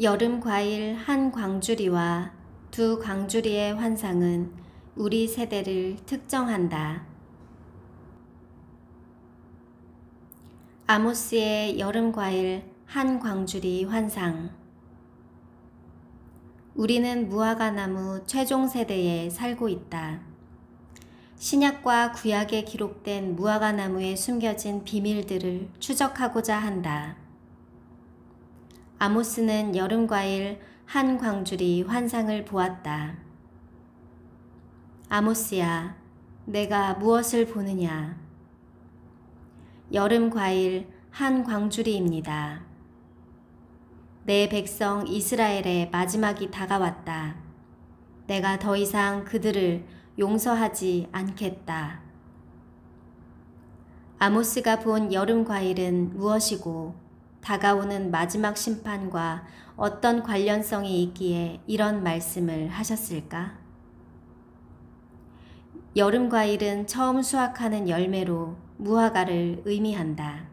여름 과일 한 광주리와 두 광주리의 환상은 우리 세대를 특정한다. 아모스의 여름 과일 한 광주리 환상 우리는 무화과나무 최종 세대에 살고 있다. 신약과 구약에 기록된 무화과나무에 숨겨진 비밀들을 추적하고자 한다. 아모스는 여름과일 한 광줄이 환상을 보았다. 아모스야, 내가 무엇을 보느냐? 여름과일 한 광줄이입니다. 내 백성 이스라엘의 마지막이 다가왔다. 내가 더 이상 그들을 용서하지 않겠다. 아모스가 본 여름 과일은 무엇이고 다가오는 마지막 심판과 어떤 관련성이 있기에 이런 말씀을 하셨을까? 여름 과일은 처음 수확하는 열매로 무화과를 의미한다.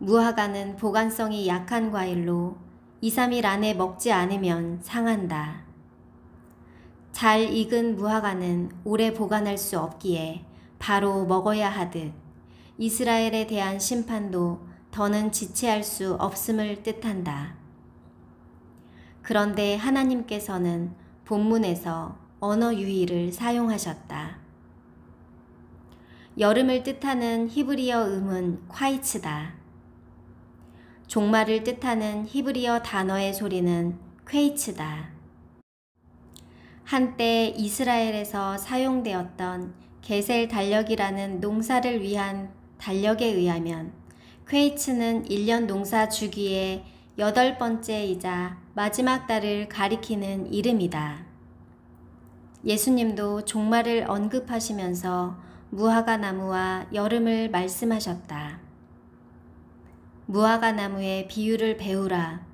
무화과는 보관성이 약한 과일로 2, 3일 안에 먹지 않으면 상한다. 잘 익은 무화과는 오래 보관할 수 없기에 바로 먹어야 하듯 이스라엘에 대한 심판도 더는 지체할 수 없음을 뜻한다. 그런데 하나님께서는 본문에서 언어 유희를 사용하셨다. 여름을 뜻하는 히브리어 음은 콰이츠다. 종말을 뜻하는 히브리어 단어의 소리는 쾌이츠다 한때 이스라엘에서 사용되었던 게셀 달력이라는 농사를 위한 달력에 의하면 퀘이츠는 1년 농사 주기에 여덟 번째이자 마지막 달을 가리키는 이름이다. 예수님도 종말을 언급하시면서 무화과 나무와 여름을 말씀하셨다. 무화과 나무의 비유를 배우라.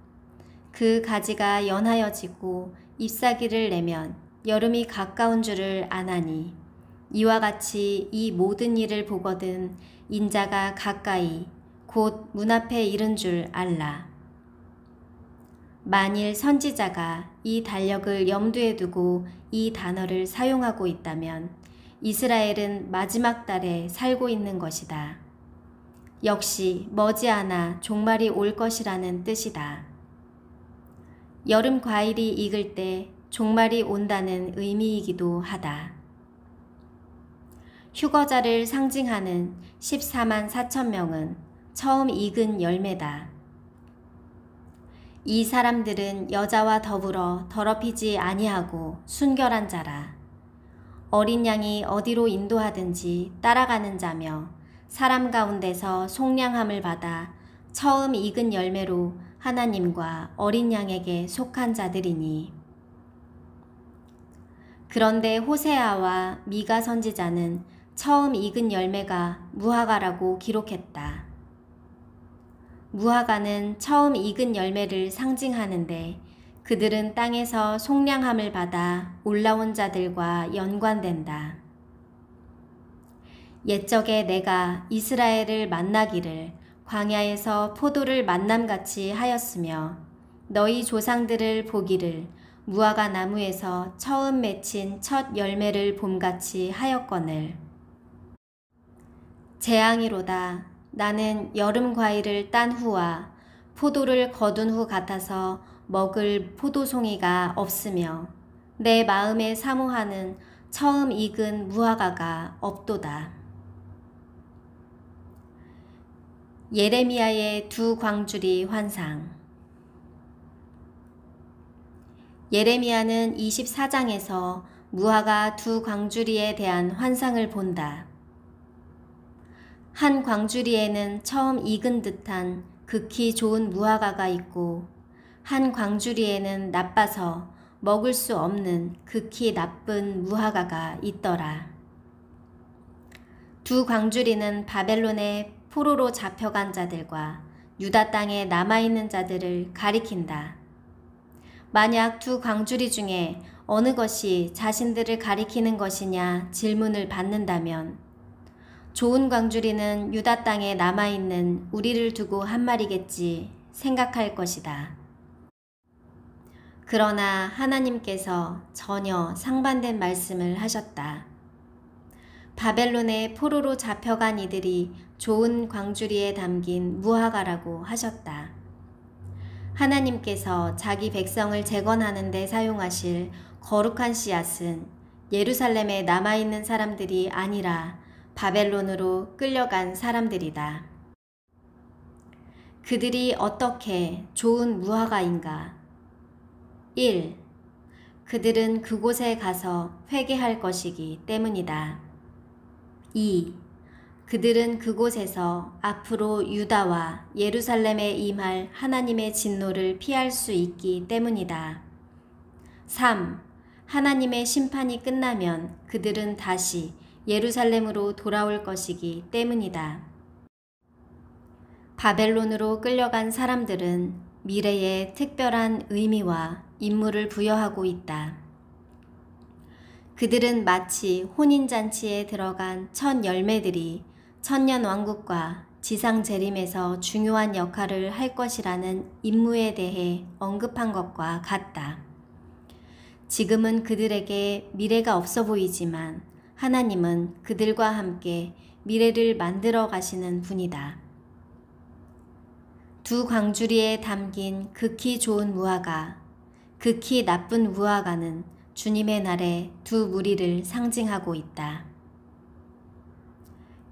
그 가지가 연하여지고 잎사귀를 내면 여름이 가까운 줄을 아나니 이와 같이 이 모든 일을 보거든 인자가 가까이 곧문 앞에 이른 줄 알라. 만일 선지자가 이 달력을 염두에 두고 이 단어를 사용하고 있다면 이스라엘은 마지막 달에 살고 있는 것이다. 역시 머지않아 종말이 올 것이라는 뜻이다. 여름 과일이 익을 때 종말이 온다는 의미이기도 하다. 휴거자를 상징하는 14만 4천 명은 처음 익은 열매다. 이 사람들은 여자와 더불어 더럽히지 아니하고 순결한 자라. 어린 양이 어디로 인도하든지 따라가는 자며 사람 가운데서 속량함을 받아 처음 익은 열매로 하나님과 어린 양에게 속한 자들이니. 그런데 호세아와 미가 선지자는 처음 익은 열매가 무화과라고 기록했다. 무화과는 처음 익은 열매를 상징하는데 그들은 땅에서 속량함을 받아 올라온 자들과 연관된다. 옛적에 내가 이스라엘을 만나기를 광야에서 포도를 만남같이 하였으며 너희 조상들을 보기를 무화과 나무에서 처음 맺힌 첫 열매를 봄같이 하였거늘. 재앙이로다. 나는 여름 과일을 딴 후와 포도를 거둔 후 같아서 먹을 포도송이가 없으며 내 마음에 사모하는 처음 익은 무화과가 없도다. 예레미야의 두 광주리 환상 예레미야는 24장에서 무화과 두 광주리에 대한 환상을 본다. 한 광주리에는 처음 익은 듯한 극히 좋은 무화과가 있고 한 광주리에는 나빠서 먹을 수 없는 극히 나쁜 무화과가 있더라. 두 광주리는 바벨론의 포로로 잡혀간 자들과 유다 땅에 남아있는 자들을 가리킨다. 만약 두 광주리 중에 어느 것이 자신들을 가리키는 것이냐 질문을 받는다면 좋은 광주리는 유다 땅에 남아있는 우리를 두고 한 말이겠지 생각할 것이다. 그러나 하나님께서 전혀 상반된 말씀을 하셨다. 바벨론의 포로로 잡혀간 이들이 좋은 광주리에 담긴 무화과라고 하셨다. 하나님께서 자기 백성을 재건하는 데 사용하실 거룩한 씨앗은 예루살렘에 남아있는 사람들이 아니라 바벨론으로 끌려간 사람들이다. 그들이 어떻게 좋은 무화과인가? 1. 그들은 그곳에 가서 회개할 것이기 때문이다. 2. 그들은 그곳에서 앞으로 유다와 예루살렘에 임할 하나님의 진노를 피할 수 있기 때문이다. 3. 하나님의 심판이 끝나면 그들은 다시 예루살렘으로 돌아올 것이기 때문이다. 바벨론으로 끌려간 사람들은 미래에 특별한 의미와 임무를 부여하고 있다. 그들은 마치 혼인잔치에 들어간 첫 열매들이 천년 왕국과 지상 재림에서 중요한 역할을 할 것이라는 임무에 대해 언급한 것과 같다. 지금은 그들에게 미래가 없어 보이지만 하나님은 그들과 함께 미래를 만들어 가시는 분이다. 두 광주리에 담긴 극히 좋은 무화과, 극히 나쁜 무화과는 주님의 날에 두 무리를 상징하고 있다.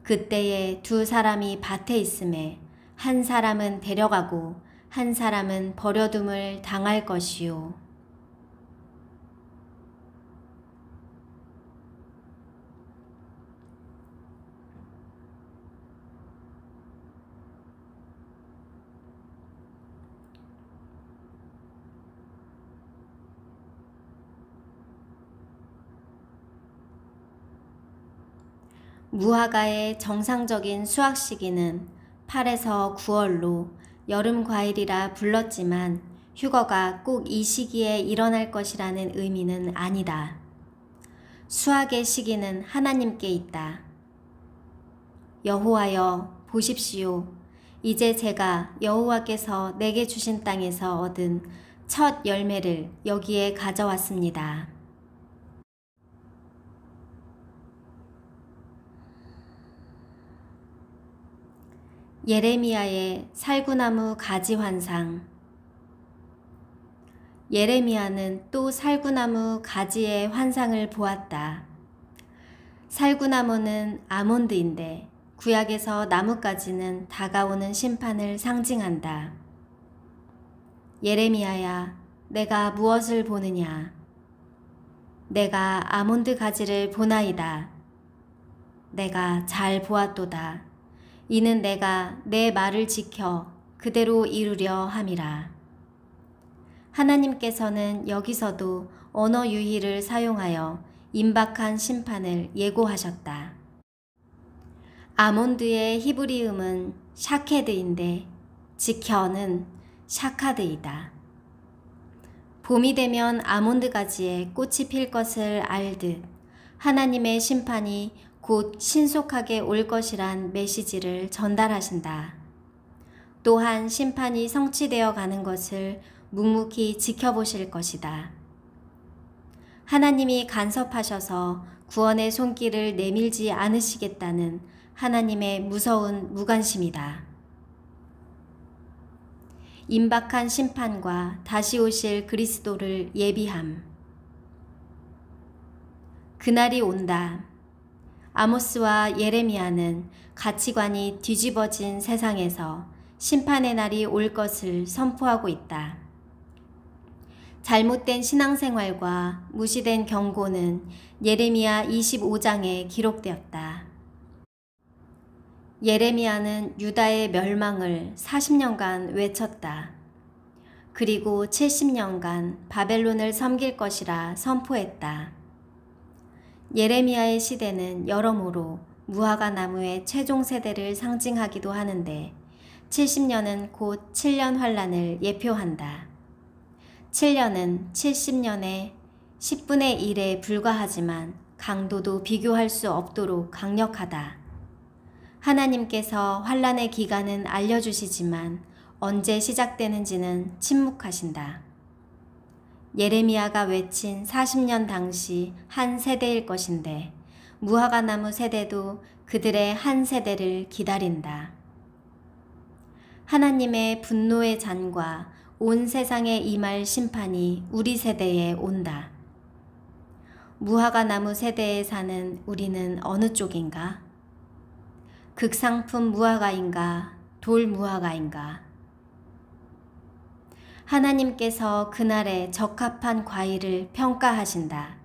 그때에 두 사람이 밭에 있음에 한 사람은 데려가고 한 사람은 버려둠을 당할 것이요. 무화과의 정상적인 수확 시기는 8에서 9월로 여름 과일이라 불렀지만 휴거가 꼭 이 시기에 일어날 것이라는 의미는 아니다. 수확의 시기는 하나님께 있다. 여호와여 보십시오. 이제 제가 여호와께서 내게 주신 땅에서 얻은 첫 열매를 여기에 가져왔습니다. 예레미야의 살구나무 가지 환상 예레미야는 또 살구나무 가지의 환상을 보았다. 살구나무는 아몬드인데 구약에서 나뭇가지는 다가오는 심판을 상징한다. 예레미야야, 내가 무엇을 보느냐? 내가 아몬드 가지를 보나이다. 내가 잘 보았도다. 이는 내가 내 말을 지켜 그대로 이루려 함이라. 하나님께서는 여기서도 언어 유희를 사용하여 임박한 심판을 예고하셨다. 아몬드의 히브리음은 샤케드인데 지켜는 샤카드이다. 봄이 되면 아몬드 가지에 꽃이 필 것을 알듯 하나님의 심판이 곧 신속하게 올 것이란 메시지를 전달하신다. 또한 심판이 성취되어 가는 것을 묵묵히 지켜보실 것이다. 하나님이 간섭하셔서 구원의 손길을 내밀지 않으시겠다는 하나님의 무서운 무관심이다. 임박한 심판과 다시 오실 그리스도를 예비함. 그날이 온다. 아모스와 예레미야는 가치관이 뒤집어진 세상에서 심판의 날이 올 것을 선포하고 있다. 잘못된 신앙생활과 무시된 경고는 예레미야 25장에 기록되었다. 예레미야는 유다의 멸망을 40년간 외쳤다. 그리고 70년간 바벨론을 섬길 것이라 선포했다. 예레미야의 시대는 여러모로 무화과 나무의 최종 세대를 상징하기도 하는데 70년은 곧 7년 환란을 예표한다. 7년은 70년의 10분의 1에 불과하지만 강도도 비교할 수 없도록 강력하다. 하나님께서 환란의 기간은 알려주시지만 언제 시작되는지는 침묵하신다. 예레미야가 외친 40년 당시 한 세대일 것인데 무화과 나무 세대도 그들의 한 세대를 기다린다. 하나님의 분노의 잔과 온 세상에 임할 심판이 우리 세대에 온다. 무화과 나무 세대에 사는 우리는 어느 쪽인가? 극상품 무화과인가? 돌 무화과인가? 하나님께서 그날에 적합한 과일을 평가하신다.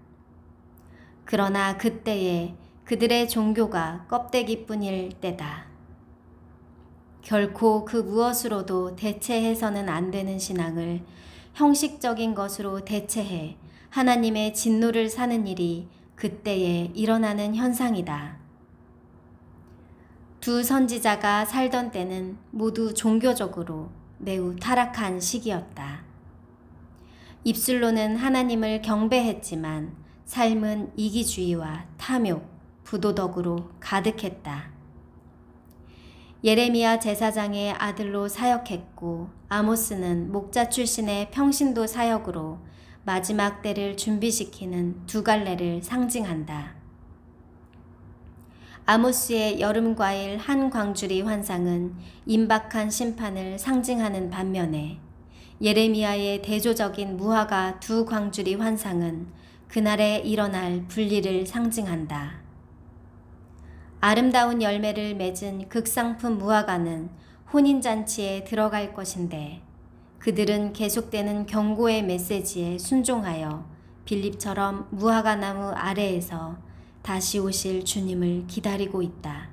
그러나 그때에 그들의 종교가 껍데기뿐일 때다. 결코 그 무엇으로도 대체해서는 안 되는 신앙을 형식적인 것으로 대체해 하나님의 진노를 사는 일이 그때에 일어나는 현상이다. 두 선지자가 살던 때는 모두 종교적으로 매우 타락한 시기였다. 입술로는 하나님을 경배했지만 삶은 이기주의와 탐욕, 부도덕으로 가득했다. 예레미야 제사장의 아들로 사역했고 아모스는 목자 출신의 평신도 사역으로 마지막 때를 준비시키는 두 갈래를 상징한다. 아모스의 여름 과일 한 광주리 환상은 임박한 심판을 상징하는 반면에 예레미야의 대조적인 무화가 두 광주리 환상은 그날에 일어날 분리를 상징한다. 아름다운 열매를 맺은 극상품 무화과는 혼인잔치에 들어갈 것인데 그들은 계속되는 경고의 메시지에 순종하여 빌립처럼 무화과나무 아래에서 다시 오실 주님을 기다리고 있다.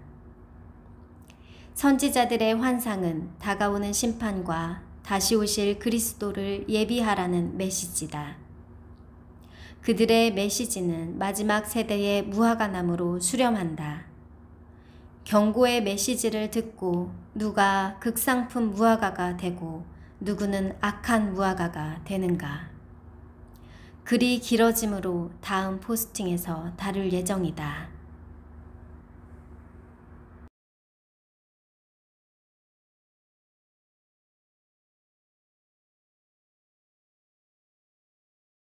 선지자들의 환상은 다가오는 심판과 다시 오실 그리스도를 예비하라는 메시지다. 그들의 메시지는 마지막 세대의 무화과나무로 수렴한다. 경고의 메시지를 듣고 누가 극상품 무화과가 되고 누구는 악한 무화과가 되는가. 글이 길어지므로 다음 포스팅에서 다룰 예정이다.